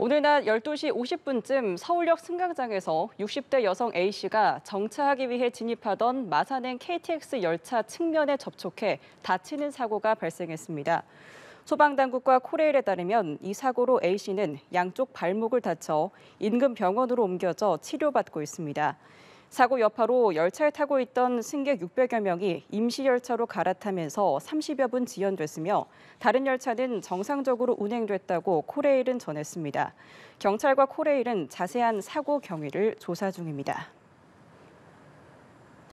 오늘 낮 12시 50분쯤 서울역 승강장에서 60대 여성 A씨가 정차하기 위해 진입하던 마산행 KTX 열차 측면에 접촉해 다치는 사고가 발생했습니다. 소방당국과 코레일에 따르면 이 사고로 A씨는 양쪽 발목을 다쳐 인근 병원으로 옮겨져 치료받고 있습니다. 사고 여파로 열차에 타고 있던 승객 600여 명이 임시 열차로 갈아타면서 30여 분 지연됐으며 다른 열차는 정상적으로 운행됐다고 코레일은 전했습니다. 경찰과 코레일은 자세한 사고 경위를 조사 중입니다.